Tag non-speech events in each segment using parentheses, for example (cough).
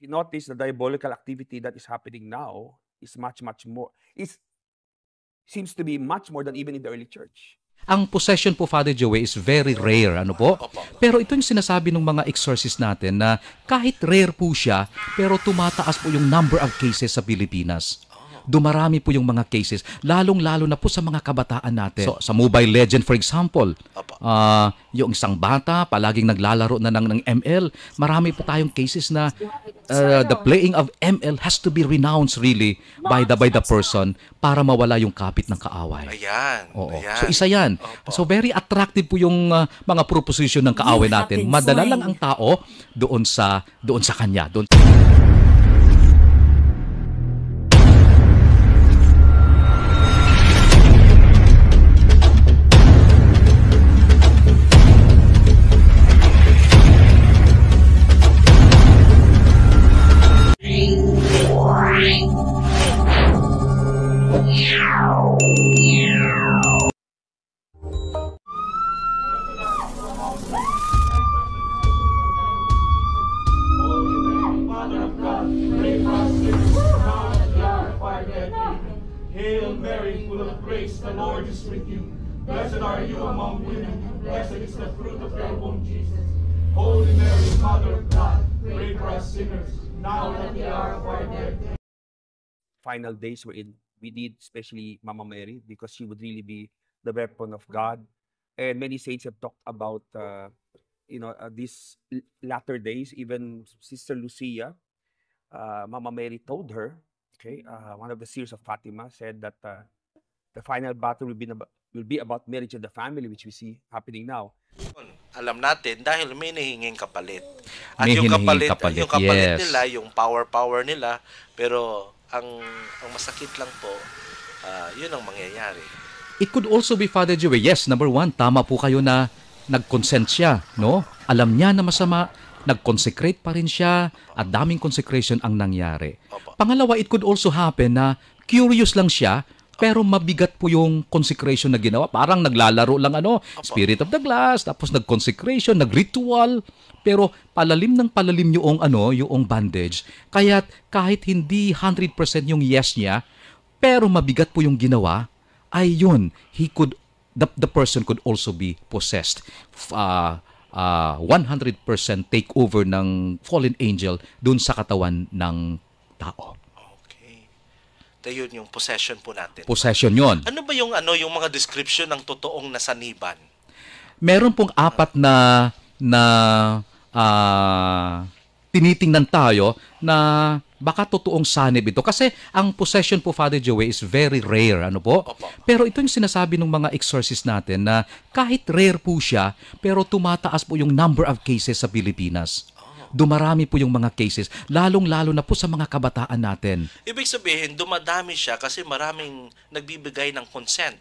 you notice the diabolical activity that is happening now is much, much more, is, seems to be much more than even in the early church. Ang possession po, Father Joey, is very rare, ano po? Pero ito yung sinasabi ng mga exorcist natin na kahit rare po siya, pero tumataas po yung number of cases sa Pilipinas dumarami po yung mga cases, lalong-lalo na po sa mga kabataan natin. So, sa Mobile Legend, for example, uh, yung isang bata, palaging naglalaro na ng, ng ML, marami po tayong cases na uh, the playing of ML has to be renounced really by the by the person para mawala yung kapit ng kaaway. Ayan. Oo. ayan. So, isa yan. Opo. So, very attractive po yung uh, mga proposition ng kaaway natin. Madala lang ang tao doon sa doon sa kanya. Doon us sinners, now and at the hour of our death. Final days were in. We did, especially Mama Mary, because she would really be the weapon of God. And many saints have talked about, uh, you know, uh, these latter days. Even Sister Lucia, uh, Mama Mary told her, okay, uh, one of the seers of Fatima said that uh, the final battle will be, will be about marriage and the family, which we see happening now. alam natin dahil may hinihinging kapalit. At may yung kapalit, kapalit, yung kapalit yes. nila, yung power power nila, pero ang ang masakit lang po, uh, 'yun ang mangyayari. It could also be Father Joey. Yes, number one, tama po kayo na nag-consent siya, no? Alam niya na masama, nag-consecrate pa rin siya, at daming consecration ang nangyari. Opo. Pangalawa, it could also happen na curious lang siya pero mabigat po yung consecration na ginawa. Parang naglalaro lang ano, spirit of the glass, tapos nag-consecration, nag-ritual. Pero palalim ng palalim yung ano, yung bandage. Kaya kahit hindi 100% yung yes niya, pero mabigat po yung ginawa, ay yun, he could, the, the person could also be possessed. Uh, uh, 100% takeover ng fallen angel dun sa katawan ng tao na yun yung possession po natin. Possession yon. Ano ba yung ano yung mga description ng totoong nasaniban? Meron pong apat na na uh, tinitingnan tayo na baka totoong sanib ito kasi ang possession po Father Joey is very rare ano po Opo. pero ito yung sinasabi ng mga exorcist natin na kahit rare po siya pero tumataas po yung number of cases sa Pilipinas dumarami po yung mga cases, lalong-lalo na po sa mga kabataan natin. Ibig sabihin, dumadami siya kasi maraming nagbibigay ng consent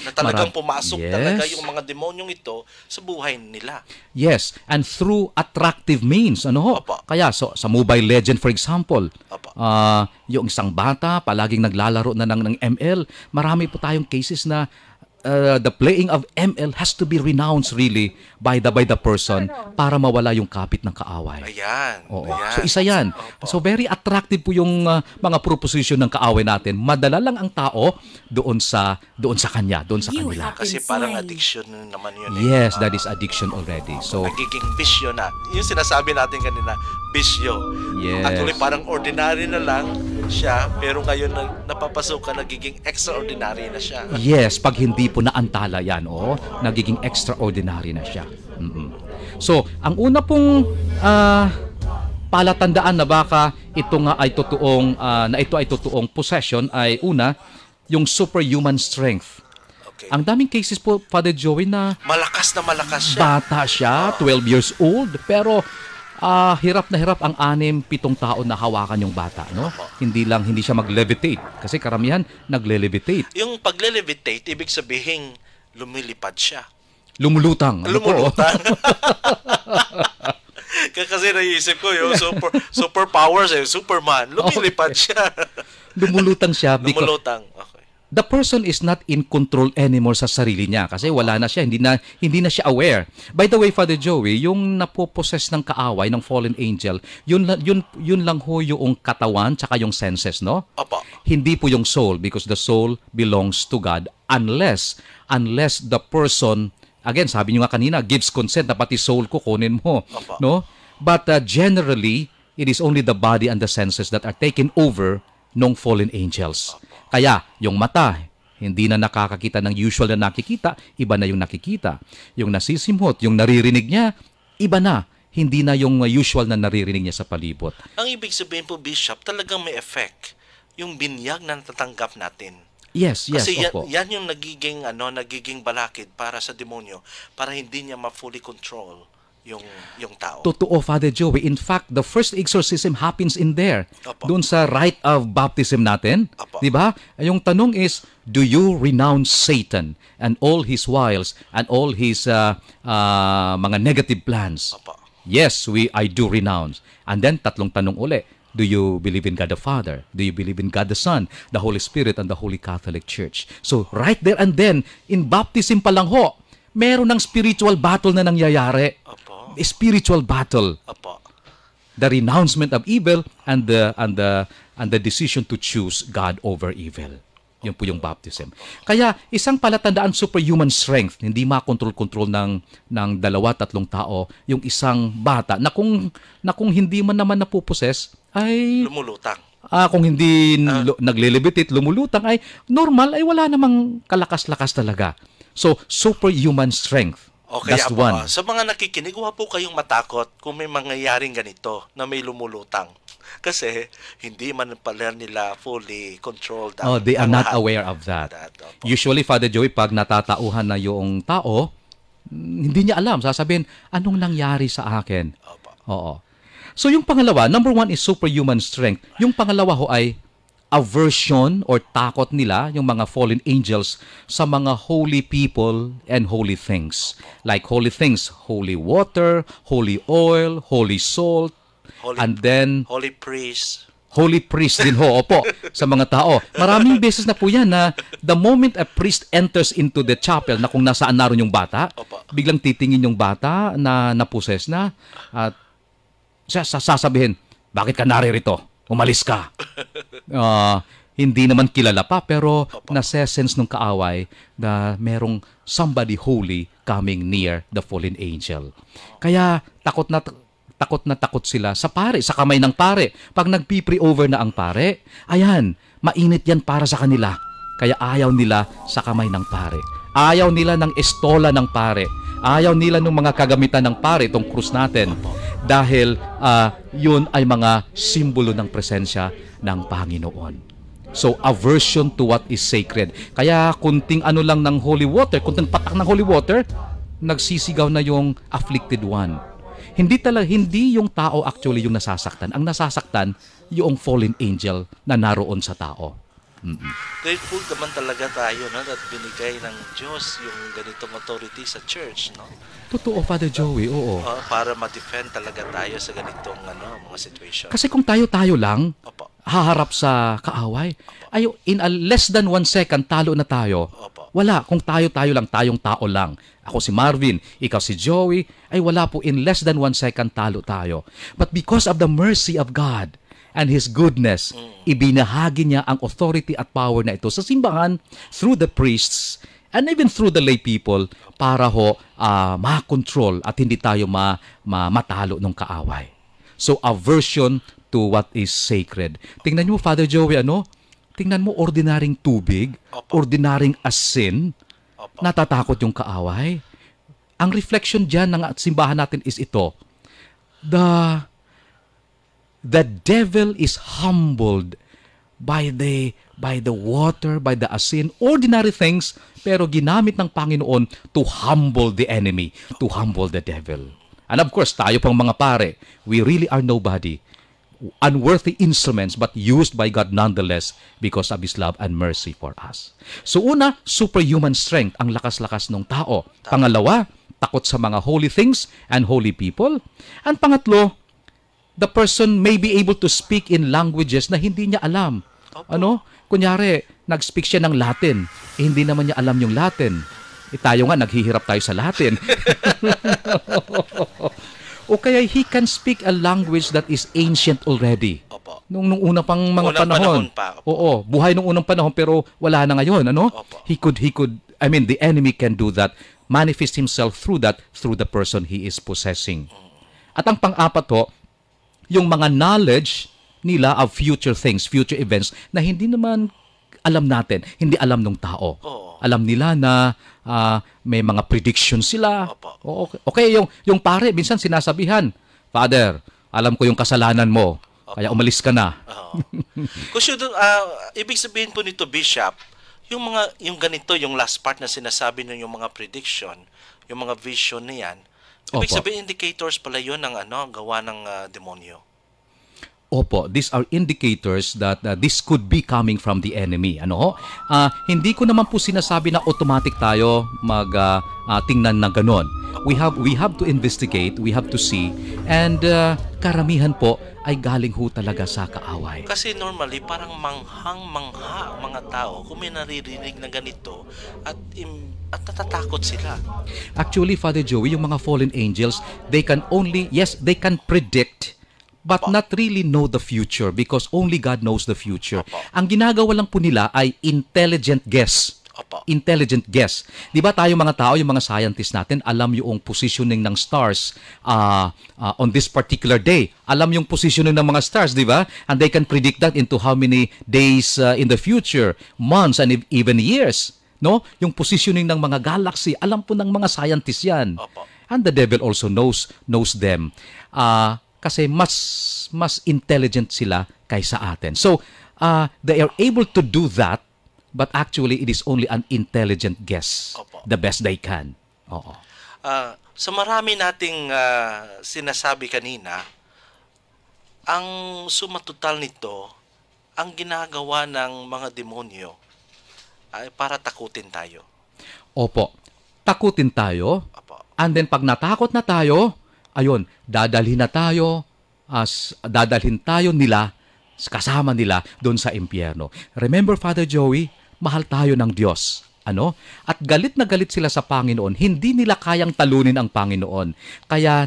na talagang Marami. pumasok yes. talaga yung mga demonyong ito sa buhay nila. Yes, and through attractive means. Ano ho? Opo. Kaya so, sa Mobile Legend for example, Opo. Uh, yung isang bata palaging naglalaro na ng, ng ML, marami po tayong cases na uh, the playing of ML has to be renounced really by the by the person para mawala yung kapit ng kaaway. Ayan. Oo. Ayan. So isa 'yan. So very attractive po yung uh, mga proposition ng kaaway natin. Madala lang ang tao doon sa doon sa kanya, doon sa you kanila. Kasi parang addiction naman 'yun. Eh. Yes, that ah. is addiction already. So nagiging bisyo na. Yung sinasabi natin kanina, bisyo. Yes. Actually, parang ordinary na lang siya, pero ngayon na, napapasok ka, nagiging extraordinary na siya. Yes, pag hindi po naantala yan, oh, nagiging extraordinary na siya. Mm-mm. So, ang una pong uh, palatandaan na baka ito nga ay totoong, uh, na ito ay totoong possession ay una, yung superhuman strength. Okay. Ang daming cases po, Father Joey, na... Malakas na malakas siya. Bata siya, 12 years old, pero uh, hirap na hirap ang anim, pitong taon na hawakan yung bata, no? Hindi lang, hindi siya maglevitate Kasi karamihan, nagle-levitate. Yung paglelevitate ibig sabihin, lumilipad siya. Lumulutang. Ano Lumulutang. (laughs) (laughs) Kasi naisip ko yung super, superpowers, eh, Superman. Lumilipad okay. siya. Lumulutang siya. Because, Lumulutang. Okay the person is not in control anymore sa sarili niya kasi wala na siya, hindi na hindi na siya aware. By the way, Father Joey, yung napopossess ng kaaway ng fallen angel, yun yun yun lang ho yung katawan tsaka yung senses, no? Opo. Hindi po yung soul because the soul belongs to God unless unless the person again, sabi niyo nga kanina, gives consent na pati soul ko kunin mo, Opo. no? But uh, generally, it is only the body and the senses that are taken over ng fallen angels. Opo. Kaya yung mata, hindi na nakakakita ng usual na nakikita, iba na yung nakikita. Yung nasisimhot, yung naririnig niya, iba na. Hindi na yung usual na naririnig niya sa palibot. Ang ibig sabihin po, Bishop, talagang may effect yung binyag na natatanggap natin. Yes, yes, Kasi yan, yan yung nagiging ano, nagiging balakid para sa demonyo para hindi niya ma-fully control yung yung tao. Totoo, Father Joey. In fact, the first exorcism happens in there. Opo. Doon sa rite of baptism natin. 'Di ba? Yung tanong is, do you renounce Satan and all his wiles and all his uh, uh, mga negative plans? Opo. Yes, we I do renounce. And then tatlong tanong uli. Do you believe in God the Father? Do you believe in God the Son, the Holy Spirit, and the Holy Catholic Church? So, right there and then, in baptism pa lang ho, meron ng spiritual battle na nangyayari. Opo spiritual battle. Opo. The renouncement of evil and the and the and the decision to choose God over evil. Yun po yung baptism. Kaya isang palatandaan superhuman strength, hindi makontrol-control ng ng dalawa tatlong tao yung isang bata na kung na kung hindi man naman napuposes ay lumulutang. Ah, kung hindi uh, naglilibitit, lumulutang ay normal ay wala namang kalakas-lakas talaga. So superhuman strength o kaya That's po, one. sa mga nakikinig, huwag po kayong matakot kung may mangyayaring ganito na may lumulutang. Kasi hindi man pala nila fully controlled. Oh, they are not aware of that. that opo. Usually, Father Joey, pag natatauhan na yung tao, hindi niya alam. Sasabihin, anong nangyari sa akin? Opo. Oo. So yung pangalawa, number one is superhuman strength. Yung pangalawa ho ay aversion or takot nila, yung mga fallen angels, sa mga holy people and holy things. Like holy things, holy water, holy oil, holy salt, holy, and then... Holy priest. Holy priest din ho, opo, sa mga tao. Maraming beses na po yan na the moment a priest enters into the chapel na kung nasaan naroon yung bata, opo. biglang titingin yung bata na naposes na at siya sasabihin, bakit ka naririto? umalis ka. Uh, (laughs) hindi naman kilala pa pero nasesense nung kaaway na merong somebody holy coming near the fallen angel. Kaya takot na takot na takot sila sa pare, sa kamay ng pare. Pag nagpipre over na ang pare, ayan, mainit yan para sa kanila. Kaya ayaw nila sa kamay ng pare. Ayaw nila ng estola ng pare. Ayaw nila ng mga kagamitan ng pare, itong krus natin. Dahil uh, yun ay mga simbolo ng presensya ng Panginoon. So, aversion to what is sacred. Kaya kunting ano lang ng holy water, kunting patak ng holy water, nagsisigaw na yung afflicted one. Hindi talaga hindi yung tao actually yung nasasaktan. Ang nasasaktan yung fallen angel na naroon sa tao. Mm-hmm. Grateful naman talaga tayo no, at binigay ng Diyos yung ganitong authority sa church. No? Totoo, Father Joey, oo. Uh, para ma-defend talaga tayo sa ganitong ano, mga situation. Kasi kung tayo-tayo lang, Opo. haharap sa kaaway, ayo in a less than one second, talo na tayo. Opo. Wala, kung tayo-tayo lang, tayong tao lang. Ako si Marvin, ikaw si Joey, ay wala po in less than one second, talo tayo. But because of the mercy of God, and His goodness, ibinahagi niya ang authority at power na ito sa simbahan through the priests and even through the lay people para ho uh, makontrol at hindi tayo ma, ma matalo ng kaaway. So aversion to what is sacred. Tingnan niyo Father Joey ano? Tingnan mo ordinaryong tubig, Opo. asin, natatakot yung kaaway. Ang reflection diyan ng simbahan natin is ito. The the devil is humbled by the by the water, by the asin, ordinary things, pero ginamit ng Panginoon to humble the enemy, to humble the devil. And of course, tayo pang mga pare, we really are nobody, unworthy instruments but used by God nonetheless because of His love and mercy for us. So una, superhuman strength, ang lakas-lakas ng tao. Pangalawa, takot sa mga holy things and holy people. And pangatlo, the person may be able to speak in languages na hindi niya alam. Opo. Ano? Kunyari, nag-speak siya ng Latin. Eh, hindi naman niya alam yung Latin. Eh, tayo nga, naghihirap tayo sa Latin. (laughs) o kaya he can speak a language that is ancient already. Opo. Nung, nung una pang mga unang panahon. panahon pa. Oo, buhay nung unang panahon pero wala na ngayon, ano? Opo. He could he could I mean the enemy can do that, manifest himself through that through the person he is possessing. Mm. At ang pang-apat ho, yung mga knowledge nila of future things, future events na hindi naman alam natin, hindi alam ng tao. Oo. Alam nila na uh, may mga prediction sila. Oo, okay, okay, yung yung pare minsan sinasabihan, "Father, alam ko yung kasalanan mo. Opo. Kaya umalis ka na." Oo. Kasi uh, ah, ibig sabihin po nito, Bishop, yung mga yung ganito, yung last part na sinasabi ng yung mga prediction, yung mga vision na yan, Ibig Opo. sabihin indicators pala 'yon ng ano, gawa ng uh, demonyo. Opo, these are indicators that uh, this could be coming from the enemy. Ano ho? Uh, ah, hindi ko naman po sinasabi na automatic tayo mag uh, uh, tingnan ng ganon. We have we have to investigate, we have to see and uh, karamihan po ay galing ho talaga sa kaaway. Kasi normally parang manghang-mangha mga tao kung may naririnig na ganito at im- at natatakot sila. Actually, Father Joey, yung mga fallen angels, they can only, yes, they can predict but Opo. not really know the future because only God knows the future. Opo. Ang ginagawa lang po nila ay intelligent guess. Opo. Intelligent guess. 'Di ba tayo mga tao, yung mga scientists natin, alam yung positioning ng stars uh, uh, on this particular day. Alam yung positioning ng mga stars, 'di ba? And they can predict that into how many days uh, in the future, months and even years. No? Yung positioning ng mga galaxy, alam po ng mga scientists 'yan. Opo. And the devil also knows knows them. Uh, kasi mas mas intelligent sila kaysa atin. So, uh, they are able to do that but actually it is only an intelligent guess. Opo. The best they can. Oo. Uh, sa so marami nating uh, sinasabi kanina, ang sumatotal nito, ang ginagawa ng mga demonyo ay para takutin tayo. Opo. Takutin tayo. Opo. And then pag natakot na tayo, ayun, dadalhin na tayo, as dadalhin tayo nila, kasama nila doon sa impyerno. Remember, Father Joey, mahal tayo ng Diyos. Ano? At galit na galit sila sa Panginoon. Hindi nila kayang talunin ang Panginoon. Kaya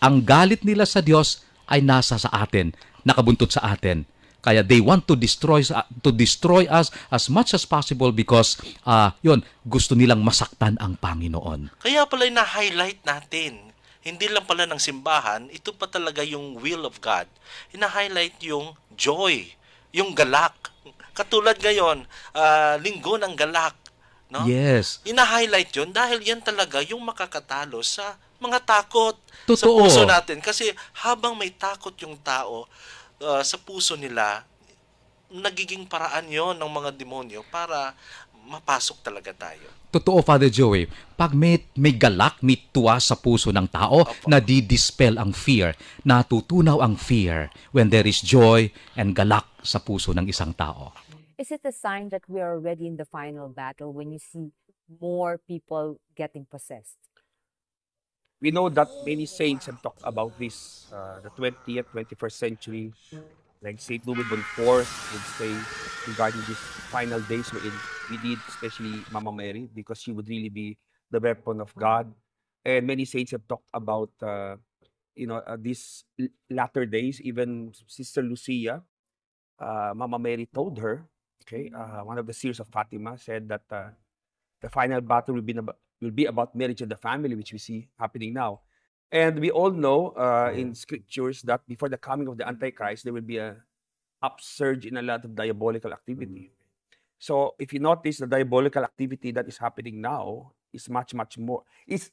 ang galit nila sa Diyos ay nasa sa atin, nakabuntot sa atin. Kaya they want to destroy to destroy us as much as possible because uh, ah, yon gusto nilang masaktan ang Panginoon. Kaya pala na-highlight natin hindi lang pala ng simbahan, ito pa talaga yung will of God. Ina-highlight yung joy, yung galak. Katulad ngayon, uh, linggo ng galak. No? Yes. Ina-highlight yon dahil yan talaga yung makakatalo sa mga takot Totoo. sa puso natin. Kasi habang may takot yung tao uh, sa puso nila, nagiging paraan yon ng mga demonyo para mapasok talaga tayo. Totoo, Father Joey. Pag may, may galak, may tuwa sa puso ng tao, Opo. nadidispel ang fear, natutunaw ang fear when there is joy and galak sa puso ng isang tao. Is it a sign that we are already in the final battle when you see more people getting possessed? We know that many saints have talked about this, uh, the 20th, 21st century like St. Louis on Force would say regarding these final days wherein we need especially Mama Mary because she would really be the weapon of God. And many saints have talked about, uh, you know, uh, these latter days. Even Sister Lucia, uh, Mama Mary told her, okay, uh, one of the seers of Fatima said that uh, the final battle will be, will be about marriage and the family, which we see happening now. And we all know uh, in scriptures that before the coming of the Antichrist, there will be a upsurge in a lot of diabolical activity. Mm. So if you notice, the diabolical activity that is happening now is much, much more. It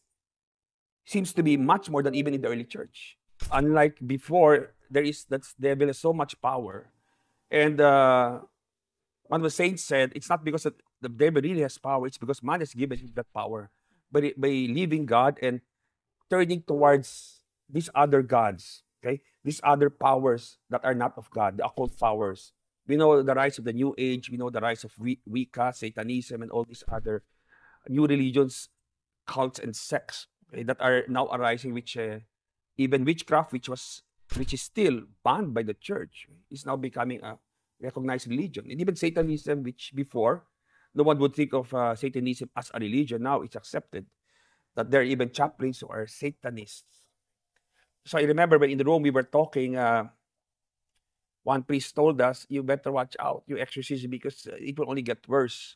seems to be much more than even in the early church. Unlike before, there is that devil has so much power, and uh, one of the saints said, "It's not because the devil really has power; it's because man has given him that power." But by leaving God and turning towards these other gods, okay? These other powers that are not of God, the occult powers. We know the rise of the New Age, we know the rise of Wicca, Satanism, and all these other new religions, cults, and sects okay, that are now arising, which uh, even witchcraft, which was which is still banned by the church, is now becoming a recognized religion. And even Satanism, which before no one would think of uh, Satanism as a religion, now it's accepted that there are even chaplains who are Satanists. So I remember when in the room we were talking, uh, one priest told us, you better watch out your exorcism because uh, it will only get worse.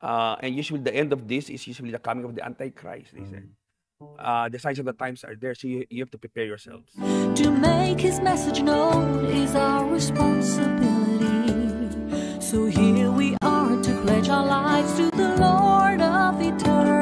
Uh, and usually the end of this is usually the coming of the Antichrist, they said. Mm. Uh, the signs of the times are there, so you, you have to prepare yourselves. To make his message known is our responsibility. So here we are to pledge our lives to the Lord of eternity.